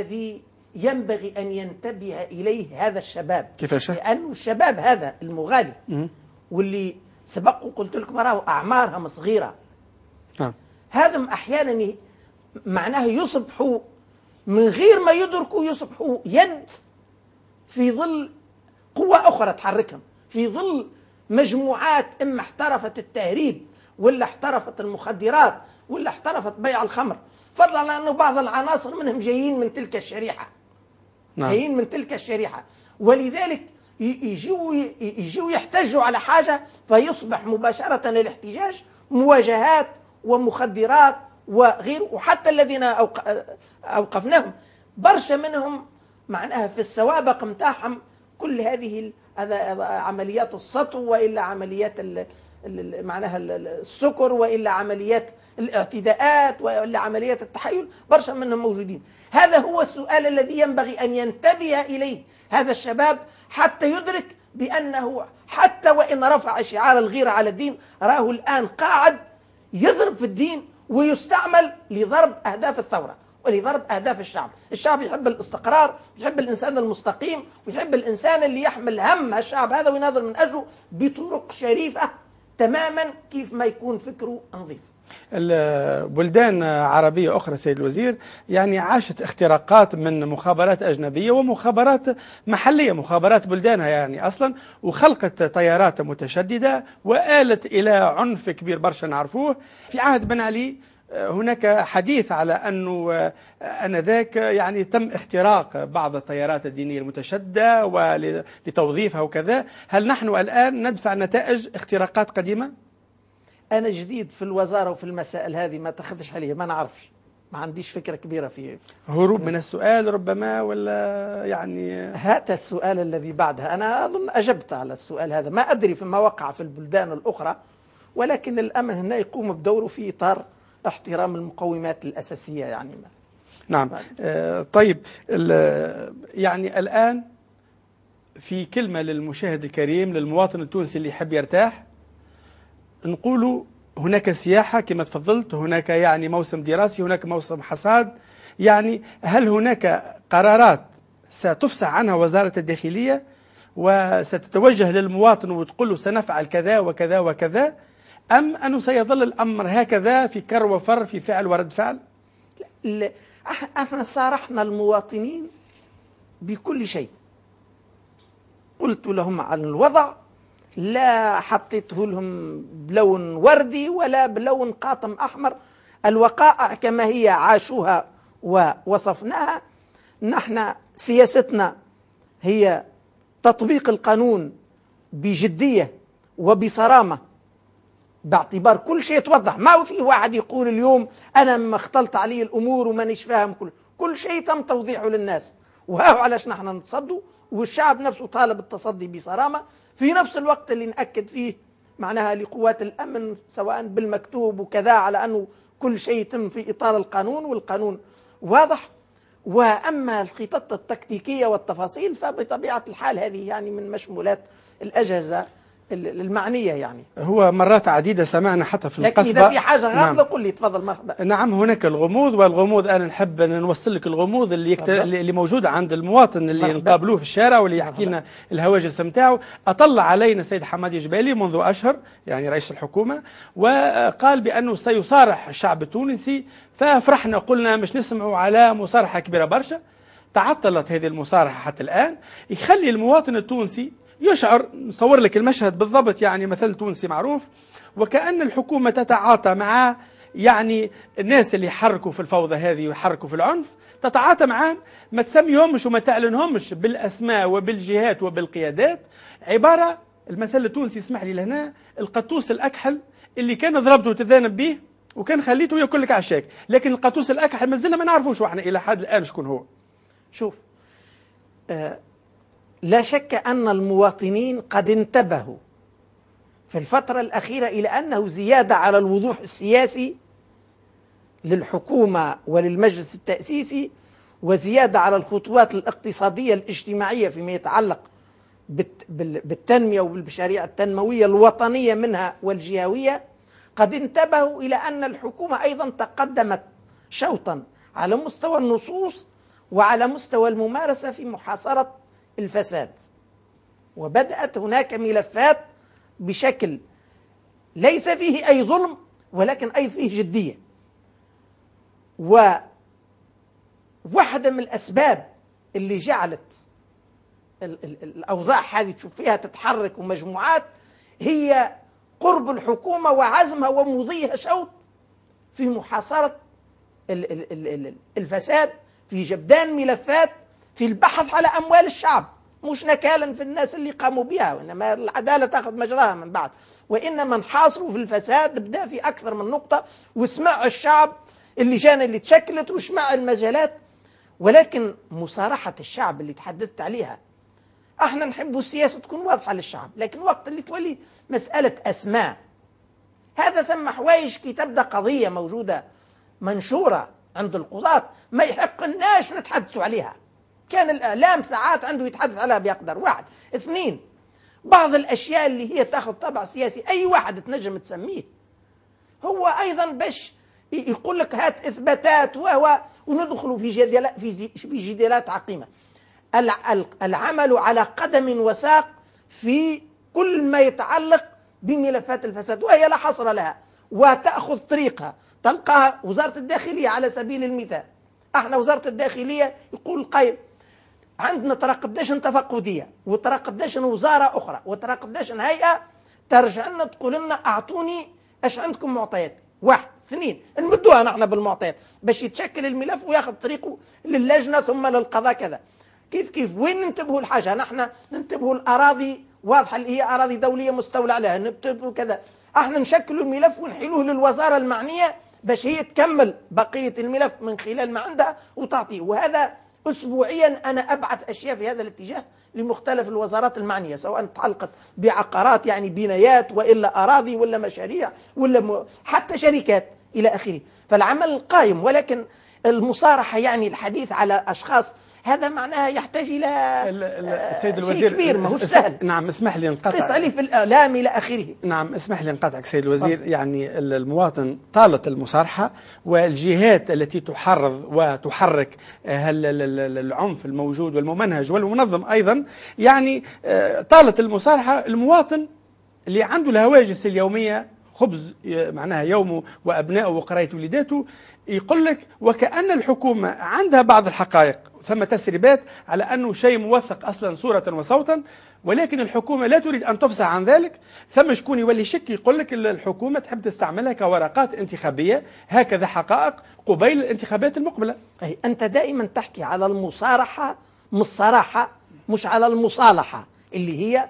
الذي ينبغي أن ينتبه إليه هذا الشباب كيف لأنه الشباب هذا المغالي مم. واللي سبق وقلت لكم راهو أعمارهم صغيرة نعم هذم أحيانا معناه يصبحوا من غير ما يدركوا يصبحوا يد في ظل قوة أخرى تحركهم في ظل مجموعات إما احترفت التهريب ولا احترفت المخدرات ولا احترفت بيع الخمر فضلا على أنه بعض العناصر منهم جايين من تلك الشريحة نعم. جايين من تلك الشريحة ولذلك يجوا يجوا يحتجوا على حاجة فيصبح مباشرة الاحتجاج مواجهات ومخدرات وغيره وحتى الذين أوقفناهم برشا منهم معناها في السوابق نتاعهم كل هذه عمليات السطو والا عمليات معناها السكر والا عمليات الاعتداءات والا عمليات التحيل برشا منهم موجودين هذا هو السؤال الذي ينبغي ان ينتبه اليه هذا الشباب حتى يدرك بانه حتى وان رفع شعار الغيره على الدين راه الان قاعد يضرب في الدين ويستعمل لضرب اهداف الثوره ولضرب أهداف الشعب الشعب يحب الاستقرار يحب الإنسان المستقيم ويحب الإنسان اللي يحمل هم الشعب هذا ويناضل من أجله بطرق شريفة تماما كيف ما يكون فكره نظيف البلدان عربية أخرى سيد الوزير يعني عاشت اختراقات من مخابرات أجنبية ومخابرات محلية مخابرات بلدانها يعني أصلا وخلقت طيارات متشددة وآلت إلى عنف كبير برشا نعرفوه في عهد بن علي هناك حديث على أنه آه، أنذاك يعني تم اختراق بعض التيارات الدينية المتشدة ولتوظيفها وكذا هل نحن الآن ندفع نتائج اختراقات قديمة؟ أنا جديد في الوزارة وفي المسائل هذه ما تاخذش عليها ما نعرفش ما عنديش فكرة كبيرة في هروب من السؤال ربما ولا يعني هات السؤال الذي بعدها أنا أظن أجبت على السؤال هذا ما أدري فيما وقع في البلدان الأخرى ولكن الأمن هنا يقوم بدوره في إطار احترام المقومات الأساسية يعني نعم آه طيب يعني الآن في كلمة للمشاهد الكريم للمواطن التونسي اللي يحب يرتاح نقول هناك سياحة كما تفضلت هناك يعني موسم دراسي هناك موسم حصاد يعني هل هناك قرارات ستفسع عنها وزارة الداخلية وستتوجه للمواطن وتقول له سنفعل كذا وكذا وكذا أم أنه سيظل الأمر هكذا في كر وفر في فعل ورد فعل لا احنا صارحنا المواطنين بكل شيء قلت لهم عن الوضع لا حطيته لهم بلون وردي ولا بلون قاطم احمر الوقائع كما هي عاشوها ووصفناها نحن سياستنا هي تطبيق القانون بجديه وبصرامه باعتبار كل شيء يتوضح ما هو في واحد يقول اليوم انا مختلط علي الامور ومانيش فاهم كل كل شيء تم توضيحه للناس وهاو علاش نحن نتصدوا والشعب نفسه طالب التصدي بصرامه في نفس الوقت اللي ناكد فيه معناها لقوات الامن سواء بالمكتوب وكذا على انه كل شيء يتم في اطار القانون والقانون واضح واما الخطط التكتيكيه والتفاصيل فبطبيعه الحال هذه يعني من مشمولات الاجهزه المعنية يعني هو مرات عديدة سمعنا حتى في القصبة لكن إذا في حاجة غامضة نعم. قل لي تفضل مرحبا نعم هناك الغموض والغموض أنا نحب أن نوصل لك الغموض اللي, يكت... اللي موجود عند المواطن اللي نقابلوه في الشارع واللي يحكي لنا الهواجس نتاعه أطلع علينا سيد حمادي جبالي منذ أشهر يعني رئيس الحكومة وقال بأنه سيصارح الشعب التونسي ففرحنا قلنا مش نسمعوا على مصارحة كبيرة برشا تعطلت هذه المصارحة حتى الآن يخلي المواطن التونسي يشعر نصور لك المشهد بالضبط يعني مثل تونسي معروف وكأن الحكومة تتعاطى مع يعني الناس اللي يحركوا في الفوضى هذه ويحركوا في العنف تتعاطى معهم ما تسميهمش وما تعلنهمش بالأسماء وبالجهات وبالقيادات عبارة المثل التونسي اسمح لي لهنا القطوس الأكحل اللي كان ضربته وتذانب به وكان خليته ياكل لك عشاك لكن القطوس الأكحل ما زلنا ما نعرفوش احنا إلى حد الآن شكون هو شوف آه لا شك أن المواطنين قد انتبهوا في الفترة الأخيرة إلى أنه زيادة على الوضوح السياسي للحكومة وللمجلس التأسيسي وزيادة على الخطوات الاقتصادية الاجتماعية فيما يتعلق بالتنمية وبالمشاريع التنموية الوطنية منها والجهوية قد انتبهوا إلى أن الحكومة أيضا تقدمت شوطا على مستوى النصوص وعلى مستوى الممارسة في محاصرة الفساد وبدأت هناك ملفات بشكل ليس فيه أي ظلم ولكن أي فيه جدية وواحدة من الأسباب اللي جعلت الأوضاع هذه تشوف فيها تتحرك ومجموعات هي قرب الحكومة وعزمها ومضيها شوط في محاصرة الفساد في جبدان ملفات في البحث على أموال الشعب مش نكالا في الناس اللي قاموا بها وإنما العدالة تأخذ مجراها من بعد وإنما انحاصروا في الفساد بدأ في أكثر من نقطة وسمع الشعب اللجان اللي تشكلت وسمع المجالات ولكن مصارحة الشعب اللي تحدثت عليها احنا نحب السياسة تكون واضحة للشعب لكن وقت اللي تولي مسألة أسماء هذا ثم حوايج كي تبدا قضيه موجوده منشوره عند القضاة ما يحق الناس نتحدثوا عليها كان الاعلام ساعات عنده يتحدث عليها بيقدر واحد اثنين بعض الاشياء اللي هي تاخذ طابع سياسي اي واحد تنجم تسميه هو ايضا باش يقول لك هات اثباتات وهو وندخل في جدالات في جدالات عقيمه العمل على قدم وساق في كل ما يتعلق بملفات الفساد وهي لا حصر لها وتاخذ طريقها تلقاها وزاره الداخليه على سبيل المثال احنا وزاره الداخليه يقول القائم عندنا ترى قداش تفقديه وترى قداش وزاره اخرى وترى قداش هيئه ترجع لنا تقول لنا اعطوني اش عندكم معطيات واحد اثنين نمدوها نحن بالمعطيات باش يتشكل الملف وياخذ طريقه للجنه ثم للقضاء كذا كيف كيف وين ننتبهوا الحاجه نحن ننتبهوا الاراضي واضحه اللي هي اراضي دوليه مستولى عليها ننتبهوا كذا احنا نشكلوا الملف ونحيلوه للوزاره المعنيه باش هي تكمل بقيه الملف من خلال ما عندها وتعطيه وهذا اسبوعيا انا ابعث اشياء في هذا الاتجاه لمختلف الوزارات المعنيه سواء تعلقت بعقارات يعني بنايات والا اراضي ولا مشاريع ولا م... حتى شركات الى اخره فالعمل قائم ولكن المصارحه يعني الحديث على اشخاص هذا معناها يحتاج الى آه، السيد الوزير كبير ماهوش سهل نعم اسمح لي انقطع قص عليه في الإعلام الى اخره نعم اسمح لي انقطعك سيد الوزير طب. يعني المواطن طالت المصارحه والجهات التي تحرض وتحرك العنف الموجود والممنهج والمنظم ايضا يعني آه، طالت المصارحه المواطن اللي عنده الهواجس اليوميه خبز معناها يومه وابنائه وقرايه وليداته يقول لك وكأن الحكومة عندها بعض الحقائق ثم تسريبات على أنه شيء موثق أصلا صورة وصوتا ولكن الحكومة لا تريد أن تفصح عن ذلك ثم شكون يولي شك يقول لك الحكومة تحب تستعملها كورقات انتخابية هكذا حقائق قبيل الانتخابات المقبلة أي أنت دائما تحكي على المصارحة مش الصراحة مش على المصالحة اللي هي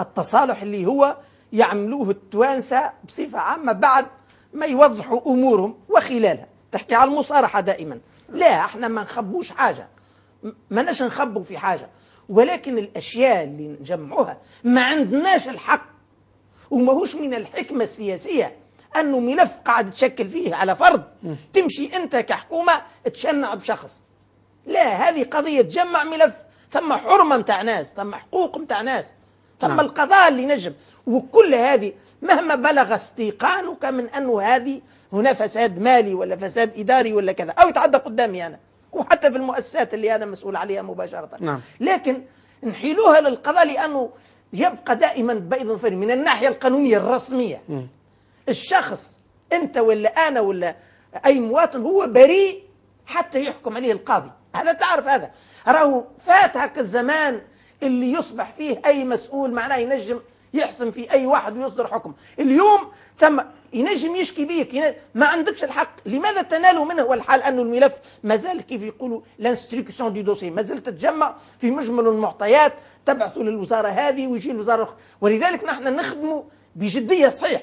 التصالح اللي هو يعملوه التوانسة بصفة عامة بعد ما يوضحوا أمورهم وخلالها تحكي على المصارحة دائما لا احنا ما نخبوش حاجة ناش نخبوا في حاجة ولكن الأشياء اللي نجمعوها ما عندناش الحق وماهوش من الحكمة السياسية أنه ملف قاعد تشكل فيه على فرض تمشي أنت كحكومة تشنع بشخص لا هذه قضية تجمع ملف ثم حرمة متاع ناس ثم حقوق متاع ناس ثم نعم. القضاء اللي نجم وكل هذه مهما بلغ استيقانك من أنه هذه هنا فساد مالي ولا فساد إداري ولا كذا أو يتعدى قدامي أنا وحتى في المؤسسات اللي أنا مسؤول عليها مباشرة نعم. لكن نحيلوها للقضاء لأنه يبقى دائما بيض فري من الناحية القانونية الرسمية م. الشخص أنت ولا أنا ولا أي مواطن هو بريء حتى يحكم عليه القاضي هذا تعرف هذا راهو فات هك الزمان اللي يصبح فيه أي مسؤول معناه ينجم يحسم في أي واحد ويصدر حكم اليوم ثم ينجم يشكي بيك ينجم ما عندكش الحق لماذا تنال منه والحال أن الملف ما زال كيف يقولوا لانستريكسون دي دوسي ما زال تتجمع في مجمل المعطيات تبعثوا للوزارة هذه ويجي الوزارة أخرى ولذلك نحن نخدم بجدية صحيح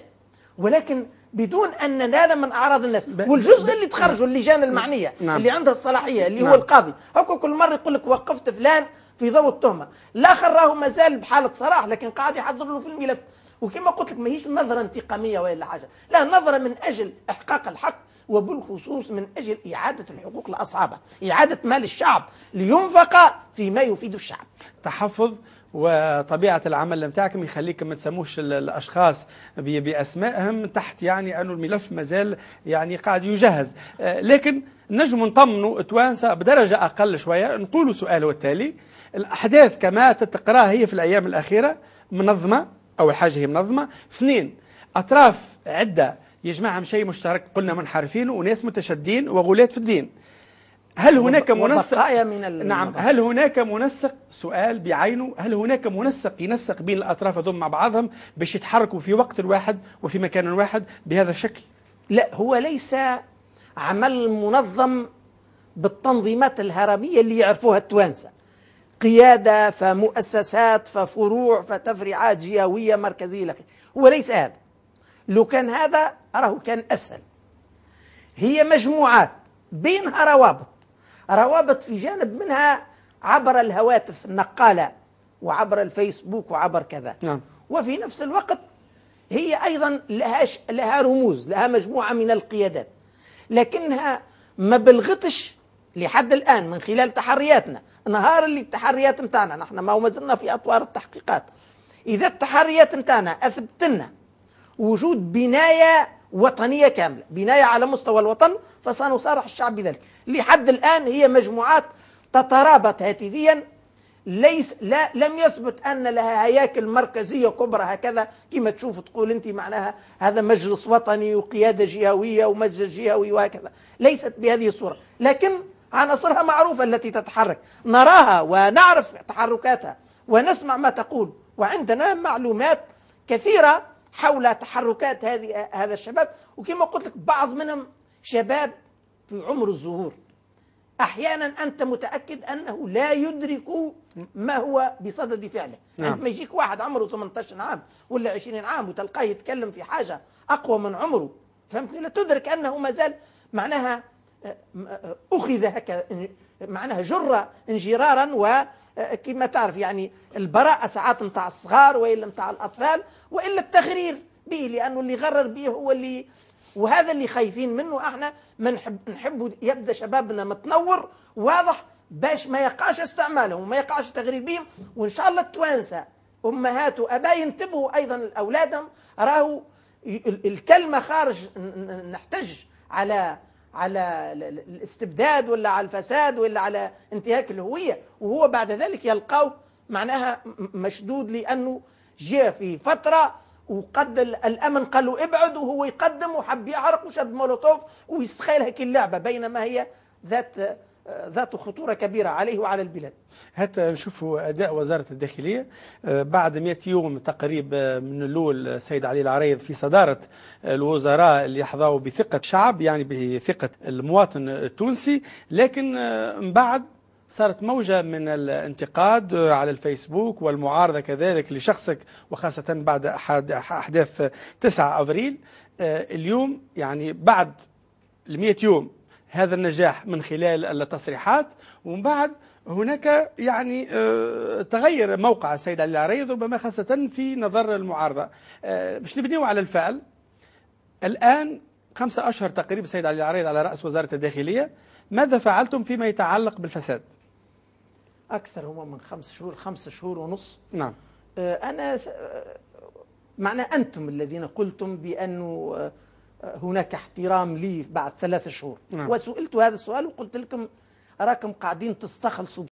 ولكن بدون ان ننال من اعراض الناس والجزء اللي تخرجوا اللجان نعم. المعنيه نعم. اللي عندها الصلاحيه اللي نعم. هو القاضي هكا كل مره يقول لك وقفت فلان في ضوء التهمه الاخر راهو مازال بحاله صراح لكن قاعد يحضر له في الملف وكما قلت لك ماهيش نظرة انتقامية ولا حاجة لا نظرة من أجل إحقاق الحق وبالخصوص من أجل إعادة الحقوق لأصحابها إعادة مال الشعب لينفق فيما يفيد الشعب تحفظ وطبيعة العمل متاعكم يخليكم ما تسموش الأشخاص بأسمائهم تحت يعني أنه الملف مازال يعني قاعد يجهز آه، لكن نجم نطمنوا توانسة بدرجة أقل شوية نقولوا سؤال التالي الأحداث كما تتقراها هي في الأيام الأخيرة منظمة أول حاجة هي منظمة اثنين أطراف عدة يجمعهم شيء مشترك قلنا منحرفين وناس متشدين وغلاة في الدين هل هناك منسق من نعم هل هناك منسق سؤال بعينه هل هناك منسق ينسق بين الأطراف هذوما مع بعضهم باش يتحركوا في وقت واحد وفي مكان واحد بهذا الشكل لا هو ليس عمل منظم بالتنظيمات الهرمية اللي يعرفوها التوانسة قيادة فمؤسسات ففروع فتفريعات جهوية مركزية لخير هو ليس هذا لو كان هذا أراه كان أسهل هي مجموعات بينها روابط روابط في جانب منها عبر الهواتف النقالة وعبر الفيسبوك وعبر كذا نعم. وفي نفس الوقت هي أيضا لها, لها رموز لها مجموعة من القيادات لكنها ما بلغتش لحد الآن من خلال تحرياتنا نهار اللي التحريات نتاعنا نحن ما مازلنا في اطوار التحقيقات اذا التحريات نتاعنا اثبت لنا وجود بنايه وطنيه كامله بنايه على مستوى الوطن فسنصارح الشعب بذلك لحد الان هي مجموعات تترابط هاتفيا ليس لا لم يثبت ان لها هياكل مركزيه كبرى هكذا كما تشوف تقول انت معناها هذا مجلس وطني وقياده جهويه ومسجد جهوي وهكذا ليست بهذه الصوره لكن عناصرها معروفة التي تتحرك نراها ونعرف تحركاتها ونسمع ما تقول وعندنا معلومات كثيرة حول تحركات هذه هذا الشباب وكما قلت لك بعض منهم شباب في عمر الظهور احيانا انت متاكد انه لا يدرك ما هو بصدد فعله نعم. عندما يجيك واحد عمره 18 عام ولا 20 عام وتلقاه يتكلم في حاجه اقوى من عمره فهمتني لا تدرك انه ما زال معناها أخذ هكذا معناها جرة انجرارا وكما آه، تعرف يعني البراءة ساعات نتاع الصغار وإلا نتاع الأطفال وإلا التغرير به لأنه اللي غرر به هو اللي وهذا اللي خايفين منه احنا ما نحب نحب يبدا شبابنا متنور واضح باش ما يقعش استعمالهم وما يقعش تغرير بهم وان شاء الله التوانسه امهات واباء ينتبهوا ايضا لاولادهم راهو الكلمه خارج نحتج على على الاستبداد ولا على الفساد ولا على انتهاك الهوية وهو بعد ذلك يلقاه معناها مشدود لأنه جاء في فترة وقد الامن قال له ابعد وهو يقدم وحب يعرق وشد مولوتوف ويستخيل هيك اللعبه بينما هي ذات ذات خطورة كبيرة عليه وعلى البلاد حتى نشوفوا أداء وزارة الداخلية آه، بعد 100 يوم تقريب آه، من الأول السيد آه، علي العريض في صدارة الوزراء اللي يحظوا بثقة شعب يعني بثقة المواطن التونسي لكن من بعد صارت موجة من الانتقاد على الفيسبوك والمعارضة كذلك لشخصك وخاصة بعد أحداث 9 أفريل اليوم يعني بعد المئة يوم هذا النجاح من خلال التصريحات ومن بعد هناك يعني آه، تغير موقع السيد علي العريض ربما خاصة في نظر المعارضة آه، باش نبنيو على الفعل الآن خمسة أشهر تقريبا السيد علي العريض على رأس وزارة الداخلية ماذا فعلتم فيما يتعلق بالفساد؟ أكثر هما من خمس شهور خمس شهور ونص نعم آه، أنا س... معنى أنتم الذين قلتم بأنه هناك احترام لي بعد ثلاثة شهور نعم. وسئلت هذا السؤال وقلت لكم راكم قاعدين تستخلصوا